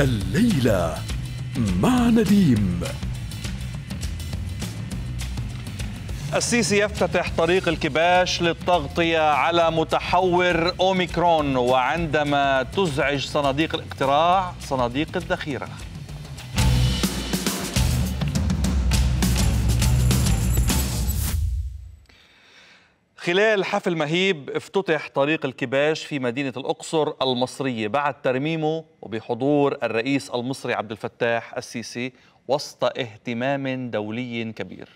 الليلة مع نديم السيسي يفتتح طريق الكباش للتغطية على متحور أوميكرون وعندما تزعج صناديق الاقتراع صناديق الذخيرة خلال حفل مهيب افتتح طريق الكباش في مدينة الأقصر المصرية بعد ترميمه وبحضور الرئيس المصري عبد الفتاح السيسي وسط اهتمام دولي كبير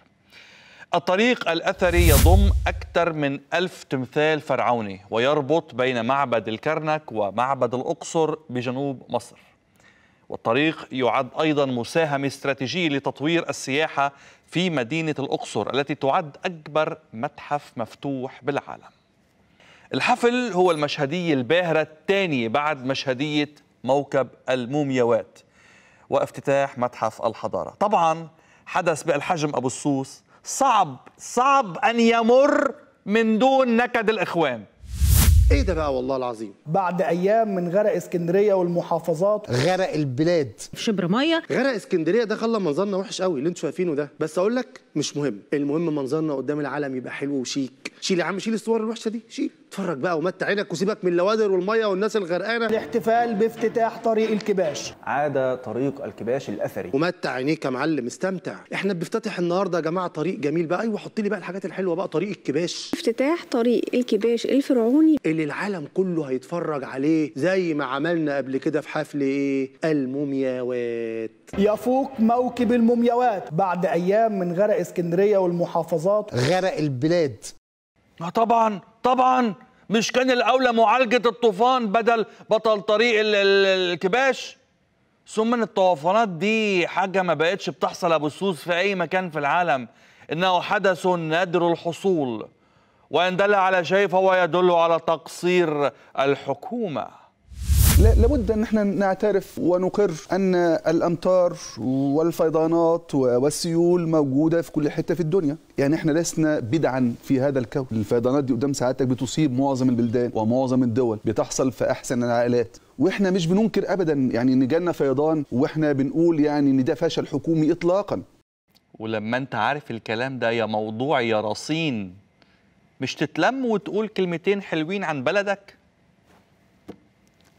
الطريق الأثري يضم أكثر من ألف تمثال فرعوني ويربط بين معبد الكرنك ومعبد الأقصر بجنوب مصر والطريق يعد أيضا مساهم استراتيجي لتطوير السياحة في مدينة الأقصر التي تعد أكبر متحف مفتوح بالعالم الحفل هو المشهدية الباهرة الثانية بعد مشهدية موكب المومياوات وافتتاح متحف الحضارة طبعا حدث بالحجم أبو الصوص صعب صعب أن يمر من دون نكد الإخوان ايه ده بقى والله العظيم بعد ايام من غرق اسكندريه والمحافظات غرق البلاد في شبر ميه غرق اسكندريه ده خلى منظرنا وحش قوي اللي انتوا شايفينه ده بس اقول لك مش مهم المهم منظرنا قدام العالم يبقى حلو وشيك شيل يا عم شيل الصور الوحشه دي شيل اتفرج بقى ومتع عينك وسيبك من اللوادر والميه والناس الغرقانه الاحتفال بافتتاح طريق الكباش عاد طريق الكباش الاثري ومتع عينيك يا معلم استمتع احنا بنفتتح النهارده يا جماعه طريق جميل بقى ايوه حط لي بقى الحاجات الحلوه بقى طريق الكباش افتتاح طريق الكباش الفرعوني اللي العالم كله هيتفرج عليه زي ما عملنا قبل كده في حفل ايه المومياوات يفوق موكب المومياوات بعد ايام من غرق اسكندريه والمحافظات غرق البلاد ما طبعا طبعا مش كان الاولى معالجه الطوفان بدل بطل طريق الكباش ثم ان الطوفانات دي حاجه ما بقتش بتحصل ابو السوس في اي مكان في العالم انه حدث نادر الحصول وان دل على شيء فهو يدل على تقصير الحكومه لابد ان احنا نعترف ونقر ان الامطار والفيضانات والسيول موجوده في كل حته في الدنيا يعني احنا لسنا بدعا في هذا الكون الفيضانات دي قدام سعادتك بتصيب معظم البلدان ومعظم الدول بتحصل في احسن العائلات واحنا مش بننكر ابدا يعني ان جالنا فيضان واحنا بنقول يعني ان ده فشل حكومي اطلاقا ولما انت عارف الكلام ده يا موضوع يا رصين مش تتلم وتقول كلمتين حلوين عن بلدك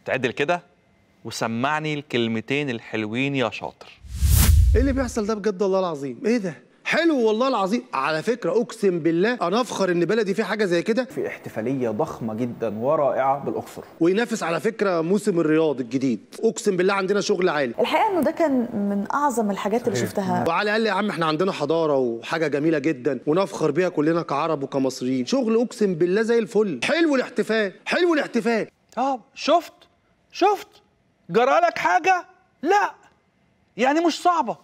تعدل كده وسمعني الكلمتين الحلوين يا شاطر ايه اللي بيحصل ده بجد والله العظيم ايه ده حلو والله العظيم على فكره اقسم بالله انا افخر ان بلدي فيه حاجه زي كده في احتفاليه ضخمه جدا ورائعه بالاقصر وينافس على فكره موسم الرياض الجديد اقسم بالله عندنا شغل عالي الحقيقه انه ده كان من اعظم الحاجات صحيح. اللي شفتها وعلى الاقل يا عم احنا عندنا حضاره وحاجه جميله جدا ونفخر بيها كلنا كعرب وكمصريين شغل اقسم بالله زي الفل حلو الاحتفال حلو الاحتفال اه شفت شفت جرى لك حاجه لا يعني مش صعبه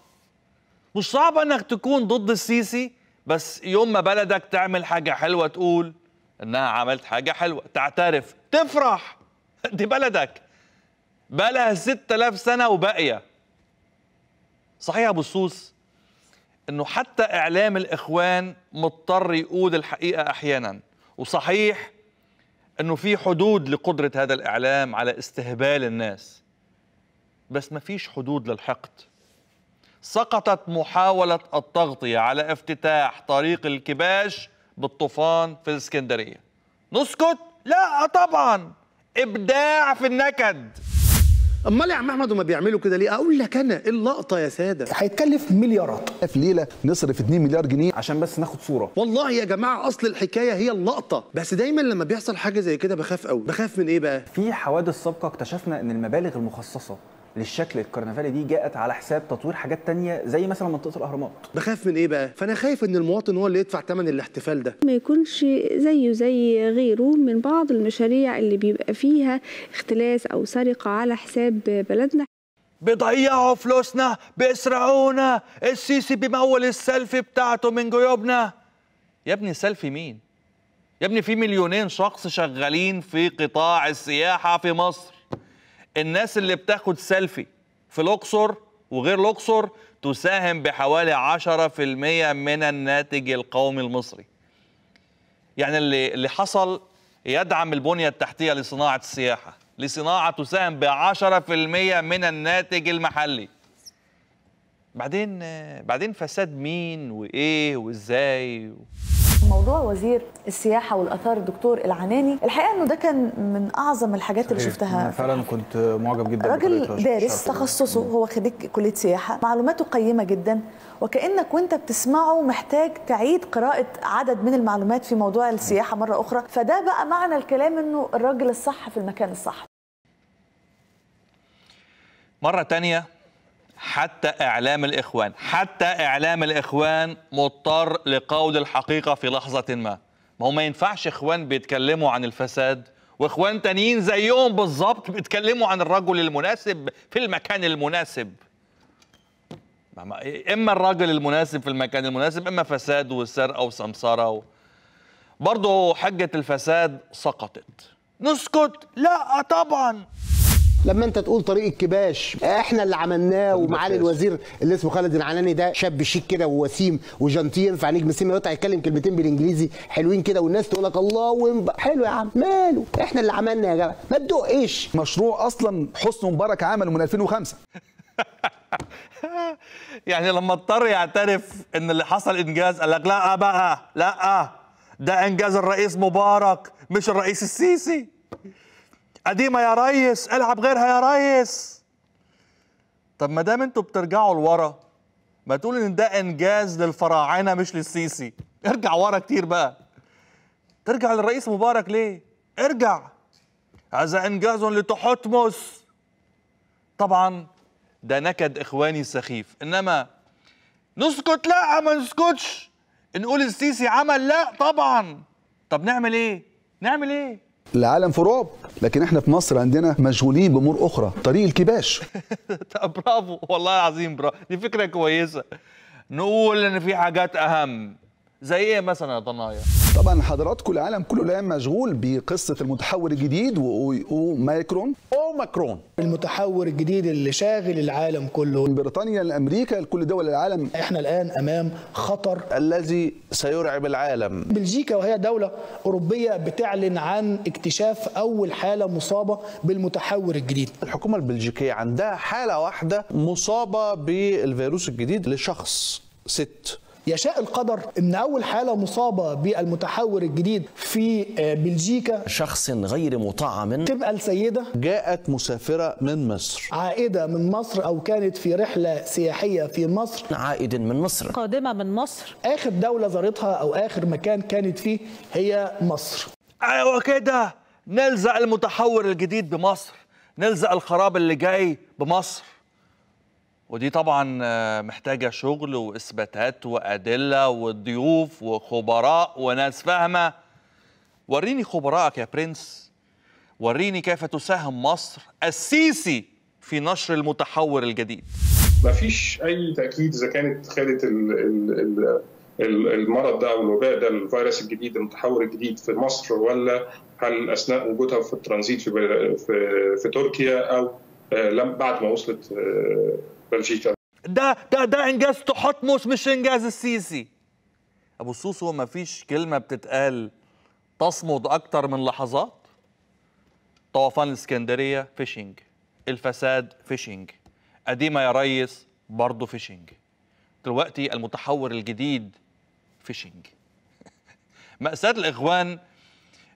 مش صعبه انك تكون ضد السيسي بس يوم ما بلدك تعمل حاجه حلوه تقول انها عملت حاجه حلوه تعترف تفرح دي بلدك ستة 6000 سنه وباقيه صحيح ابو السوس انه حتى اعلام الاخوان مضطر يقول الحقيقه احيانا وصحيح انه في حدود لقدره هذا الاعلام على استهبال الناس بس ما فيش حدود للحقد سقطت محاوله التغطيه على افتتاح طريق الكباش بالطوفان في الاسكندريه نسكت لا طبعا ابداع في النكد امال يا عم احمد هما بيعملوا كده ليه اقول لك انا اللقطه يا ساده هيتكلف مليارات في ليله نصرف 2 مليار جنيه عشان بس ناخد صوره والله يا جماعه اصل الحكايه هي اللقطه بس دايما لما بيحصل حاجه زي كده بخاف قوي بخاف من ايه بقى في حوادث سابقه اكتشفنا ان المبالغ المخصصه للشكل الكرنفالي دي جاءت على حساب تطوير حاجات تانية زي مثلا منطقه الاهرامات بخاف من ايه بقى فانا خايف ان المواطن هو اللي يدفع ثمن الاحتفال ده ما يكونش زيه زي غيره من بعض المشاريع اللي بيبقى فيها اختلاس او سرقه على حساب بلدنا بيضيعوا فلوسنا بيسرقونا السيسي بيمول السيلفي بتاعته من جيوبنا يا ابني سيلفي مين يا ابني في مليونين شخص شغالين في قطاع السياحه في مصر الناس اللي بتاخد سيلفي في الأقصر وغير الأقصر تساهم بحوالي 10% من الناتج القومي المصري يعني اللي, اللي حصل يدعم البنية التحتية لصناعة السياحة لصناعة تساهم ب 10% من الناتج المحلي بعدين بعدين فساد مين وايه وازاي و... موضوع وزير السياحه والاثار الدكتور العناني الحقيقه انه ده كان من اعظم الحاجات صحيح. اللي شفتها أنا فعلا كنت معجب جدا راجل دارس تخصصه هو خريج كليه سياحه معلوماته قيمه جدا وكانك وانت بتسمعه محتاج تعيد قراءه عدد من المعلومات في موضوع السياحه مره اخرى فده بقى معنى الكلام انه الراجل الصح في المكان الصح مره تانية حتى إعلام الإخوان حتى إعلام الإخوان مضطر لقول الحقيقة في لحظة ما ما هو ما ينفعش إخوان بيتكلموا عن الفساد وإخوان تانيين زيهم بالظبط بيتكلموا عن الرجل المناسب في المكان المناسب إما الرجل المناسب في المكان المناسب إما فساد وسرقة وسمسرة و... برضه حجة الفساد سقطت نسكت لا طبعا لما انت تقول طريق الكباش احنا اللي عملناه ومعالي الوزير اللي اسمه خالد العناني ده شاب شيك كده ووسيم وجنتي ينفع نجم سيما يقطع يتكلم كلمتين بالانجليزي حلوين كده والناس تقول لك الله وينبق حلو يا عم ماله احنا اللي عملنا يا جماعه ما تدقش مشروع اصلا حسن مبارك عمله من 2005 يعني لما اضطر يعترف ان اللي حصل انجاز قال لك لا بقى لا ده انجاز الرئيس مبارك مش الرئيس السيسي قديمه يا ريس العب غيرها يا ريس طب ما دام انتوا بترجعوا لورا ما تقول ان ده انجاز للفراعنه مش للسيسي ارجع ورا كتير بقى ترجع للرئيس مبارك ليه ارجع هذا انجاز لتحتمس طبعا ده نكد اخواني سخيف انما نسكت لا ما نسكتش نقول السيسي عمل لا طبعا طب نعمل ايه نعمل ايه العالم في رعب لكن احنا في مصر عندنا مشغولين بامور اخرى طريق الكباش برافو والله العظيم برافو دي فكره كويسه نقول ان في حاجات اهم زي ايه مثلا يا ضنايا طبعا حضراتكم العالم كله الان مشغول بقصه المتحور الجديد ومايكرون او ماكرون المتحور الجديد اللي شاغل العالم كله من بريطانيا لامريكا لكل دول العالم احنا الان امام خطر الذي سيرعب العالم بلجيكا وهي دوله اوروبيه بتعلن عن اكتشاف اول حاله مصابه بالمتحور الجديد الحكومه البلجيكيه عندها حاله واحده مصابه بالفيروس الجديد لشخص ست يشاء القدر ان اول حاله مصابه بالمتحور الجديد في آه، بلجيكا شخص غير مطعم تبقى السيده جاءت مسافره من مصر عائده من مصر او كانت في رحله سياحيه في مصر عائد من مصر قادمه من مصر اخر دوله زارتها او اخر مكان كانت فيه هي مصر ايوه كده نلزق المتحور الجديد بمصر نلزق الخراب اللي جاي بمصر ودي طبعا آه، محتاجه شغل واثباتات وادله وضيوف وخبراء وناس فاهمه وريني خبراءك يا برنس وريني كيف تساهم مصر السيسي في نشر المتحور الجديد ما فيش اي تاكيد اذا كانت خدت المرض ده او الوباء ده الفيروس الجديد المتحور الجديد في مصر ولا هل اثناء وجودها في الترانزيت في في, في تركيا او آه، لم بعد ما وصلت آه، بلجيكا ده ده ده انجاز تحتمس مش انجاز السيسي ابو سوسو هو ما فيش كلمه بتتقال تصمد اكتر من لحظات طوفان الاسكندريه فيشنج الفساد فيشنج قديمه يا ريس برضه فيشنج دلوقتي المتحور الجديد فيشنج مأساة الإخوان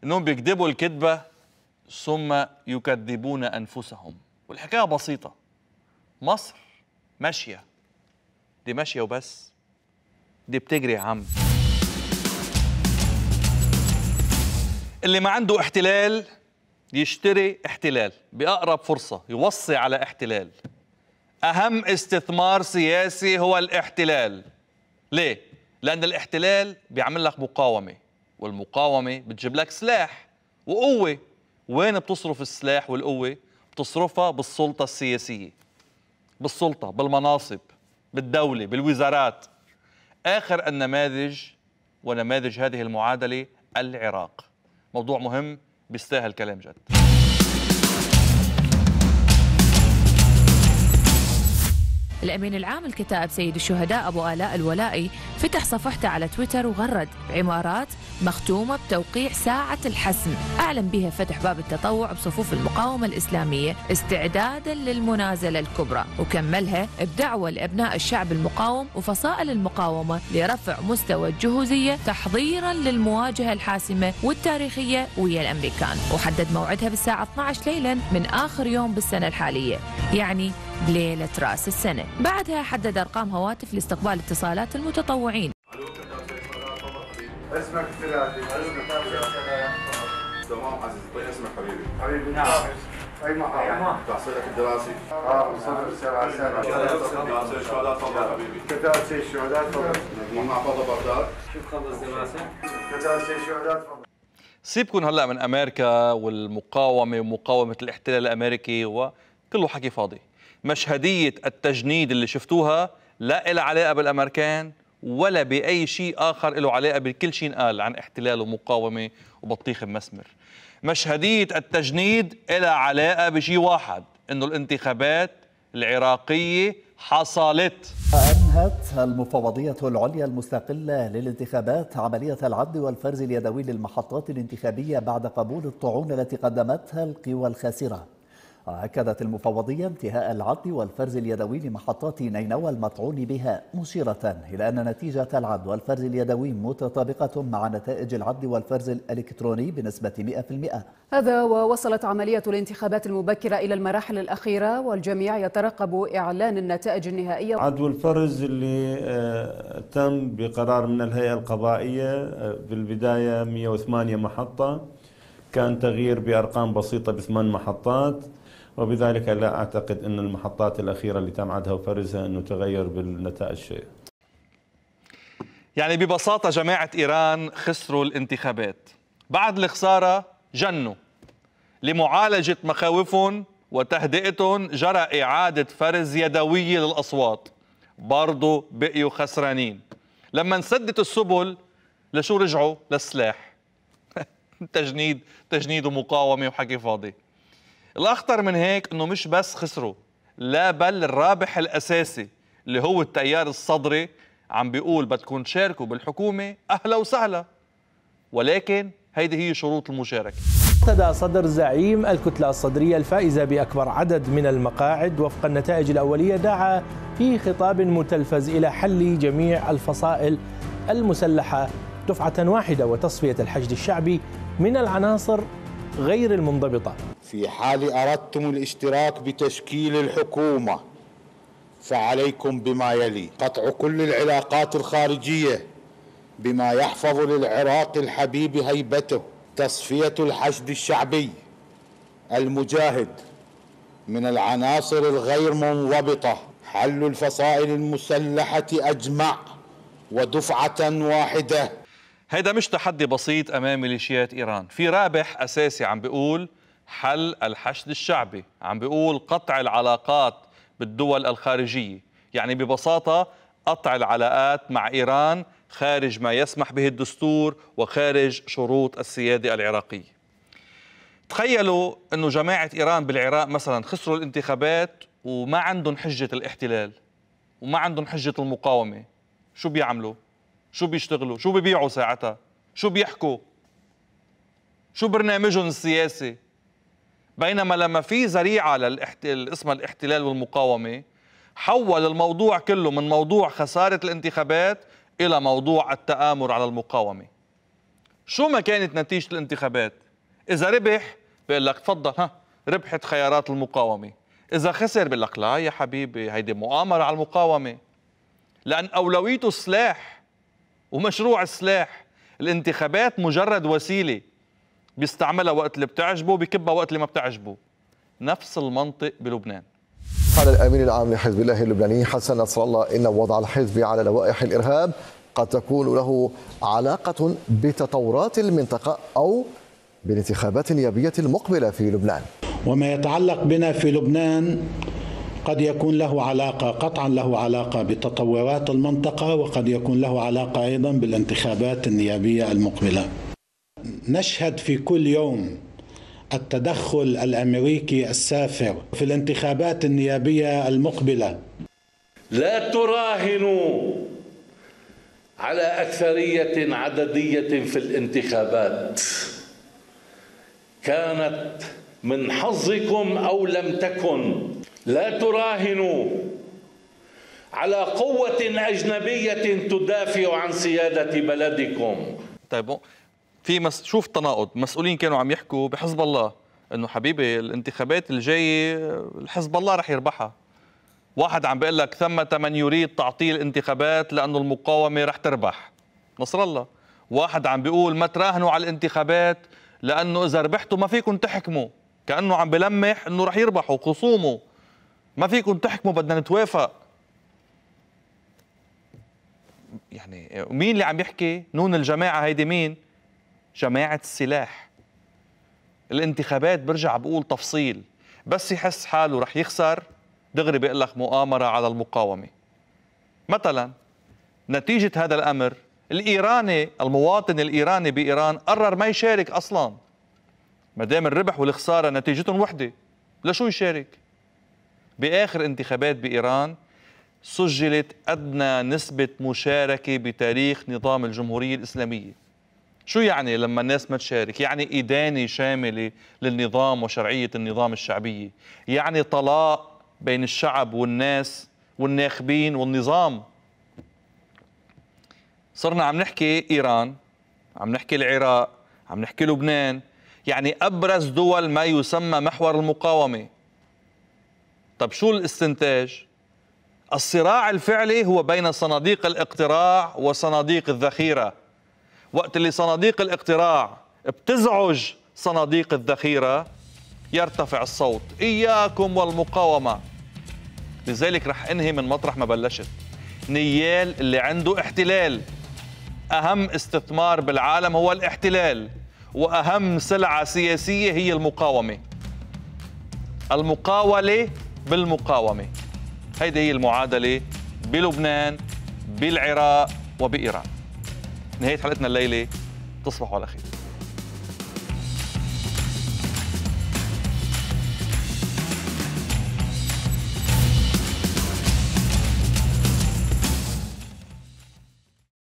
أنهم بيكذبوا الكذبة ثم يكذبون أنفسهم والحكاية بسيطة مصر ماشيه دي ماشيه وبس دي بتجري يا عم اللي ما عنده احتلال يشتري احتلال بأقرب فرصة يوصي على احتلال أهم استثمار سياسي هو الاحتلال ليه؟ لأن الاحتلال بيعمل لك مقاومة والمقاومة بتجيب لك سلاح وقوة وين بتصرف السلاح والقوة؟ بتصرفها بالسلطة السياسية بالسلطة بالمناصب بالدولة بالوزارات آخر النماذج ونماذج هذه المعادلة العراق موضوع مهم بيستاهل كلام جد الأمين العام الكتائب سيد الشهداء أبو آلاء الولائي فتح صفحته على تويتر وغرد عمارات مختومة بتوقيع ساعة الحسم أعلن بها فتح باب التطوع بصفوف المقاومة الإسلامية استعدادا للمنازلة الكبرى وكملها بدعوة لأبناء الشعب المقاوم وفصائل المقاومة لرفع مستوى الجهوزية تحضيرا للمواجهة الحاسمة والتاريخية ويا الأمريكان وحدد موعدها بالساعة 12 ليلا من آخر يوم بالسنة الحالية يعني بليلة رأس السنة بعدها حدد أرقام هواتف لاستقبال اتصالات المتطوعين طيب، نعم. طيب. آه، سيبكم هلا من امريكا والمقاومه ومقاومه الاحتلال الامريكي وكله حكي فاضي مشهدية التجنيد اللي شفتوها لا إلها علاقة بالأمريكان ولا بأي شيء آخر له علاقة بكل شيء قال عن احتلال ومقاومة وبطيخ مسمر مشهدية التجنيد إلها علاقة بشيء واحد إنه الانتخابات العراقية حصلت أنهت المفوضية العليا المستقلة للانتخابات عملية العد والفرز اليدوي للمحطات الانتخابية بعد قبول الطعون التي قدمتها القوى الخاسرة وأكدت المفوضية انتهاء العد والفرز اليدوي لمحطات نينوى المطعون بها مشيرة إلى أن نتيجة العد والفرز اليدوي متطابقة مع نتائج العد والفرز الإلكتروني بنسبة 100% هذا ووصلت عملية الانتخابات المبكرة إلى المراحل الأخيرة والجميع يترقب إعلان النتائج النهائية عد والفرز اللي آه، تم بقرار من الهيئة القضائية آه، بالبداية 108 محطة كان تغيير بأرقام بسيطة بثمان محطات وبذلك لا أعتقد أن المحطات الأخيرة اللي تم عدها وفرزها أنه تغير بالنتائج شيء يعني ببساطة جماعة إيران خسروا الانتخابات بعد الخسارة جنوا لمعالجة مخاوفهم وتهدئتهم جرى إعادة فرز يدويه للأصوات برضو بقيوا خسرانين لما انسدت السبل لشو رجعوا للسلاح تجنيد تجنيد ومقاومة وحكي فاضي الاخطر من هيك انه مش بس خسروا لا بل الرابح الاساسي اللي هو التيار الصدري عم بيقول بدكم تشاركوا بالحكومه اهلا وسهلا ولكن هيدي هي شروط المشاركه اقتدى صدر زعيم الكتلة الصدرية الفائزة بأكبر عدد من المقاعد وفق النتائج الأولية دعا في خطاب متلفز إلى حل جميع الفصائل المسلحة دفعة واحدة وتصفية الحشد الشعبي من العناصر غير المنضبطة في حال أردتم الاشتراك بتشكيل الحكومة فعليكم بما يلي قطع كل العلاقات الخارجية بما يحفظ للعراق الحبيب هيبته تصفية الحشد الشعبي المجاهد من العناصر الغير منضبطة حل الفصائل المسلحة أجمع ودفعة واحدة هيدا مش تحدي بسيط أمام ميليشيات إيران في رابح أساسي عم بيقول حل الحشد الشعبي عم بيقول قطع العلاقات بالدول الخارجية يعني ببساطة قطع العلاقات مع إيران خارج ما يسمح به الدستور وخارج شروط السيادة العراقية تخيلوا أنه جماعة إيران بالعراق مثلا خسروا الانتخابات وما عندهم حجة الاحتلال وما عندهم حجة المقاومة شو بيعملوا؟ شو بيشتغلوا شو بيبيعوا ساعتها شو بيحكوا شو برنامجهم السياسي بينما لما في ذريعه للاحت... اسمها الاحتلال والمقاومه حول الموضوع كله من موضوع خساره الانتخابات الى موضوع التآمر على المقاومه شو ما كانت نتيجه الانتخابات اذا ربح بقول لك تفضل ها ربحت خيارات المقاومه اذا خسر بقول لك لا يا حبيبي هيدي مؤامره على المقاومه لان اولويته السلاح ومشروع السلاح الانتخابات مجرد وسيلة بيستعملها وقت اللي بتعجبه بكبها وقت اللي ما بتعجبه نفس المنطق بلبنان قال الامين العام لحزب الله اللبناني حسن نصر الله ان وضع الحزب على لوائح الارهاب قد تكون له علاقه بتطورات المنطقه او بالانتخابات النيابيه المقبله في لبنان. وما يتعلق بنا في لبنان قد يكون له علاقة قطعا له علاقة بتطورات المنطقة وقد يكون له علاقة أيضا بالانتخابات النيابية المقبلة نشهد في كل يوم التدخل الامريكي السافر في الانتخابات النيابيه المقبله لا تراهنوا على اكثريه عدديه في الانتخابات كانت من حظكم او لم تكن لا تراهنوا على قوة أجنبية تدافع عن سيادة بلدكم طيب في مس... شوف تناقض مسؤولين كانوا عم يحكوا بحزب الله انه حبيبي الانتخابات الجايه حزب الله رح يربحها واحد عم بيقول لك ثمة من يريد تعطيل انتخابات لانه المقاومه رح تربح نصر الله واحد عم بيقول ما تراهنوا على الانتخابات لانه اذا ربحتوا ما فيكم تحكموا كانه عم بلمح انه رح يربحوا خصومه ما فيكم تحكموا بدنا نتوافق يعني مين اللي عم يحكي نون الجماعه هيدي مين جماعه السلاح الانتخابات برجع بقول تفصيل بس يحس حاله رح يخسر دغري بيقول لك مؤامره على المقاومه مثلا نتيجه هذا الامر الايراني المواطن الايراني بايران قرر ما يشارك اصلا ما دام الربح والخساره نتيجتهم وحده لشو يشارك باخر انتخابات بايران سجلت ادنى نسبه مشاركه بتاريخ نظام الجمهوريه الاسلاميه شو يعني لما الناس ما تشارك؟ يعني إدانة شاملة للنظام وشرعية النظام الشعبية يعني طلاق بين الشعب والناس والناخبين والنظام صرنا عم نحكي إيران عم نحكي العراق عم نحكي لبنان يعني أبرز دول ما يسمى محور المقاومة طب شو الاستنتاج؟ الصراع الفعلي هو بين صناديق الاقتراع وصناديق الذخيرة وقت اللي صناديق الاقتراع بتزعج صناديق الذخيرة يرتفع الصوت إياكم والمقاومة لذلك رح انهي من مطرح ما بلشت نيال اللي عنده احتلال أهم استثمار بالعالم هو الاحتلال وأهم سلعة سياسية هي المقاومة المقاولة بالمقاومة هيدي هي المعادلة بلبنان بالعراق وبإيران نهاية حلقتنا الليلة تصبحوا على خير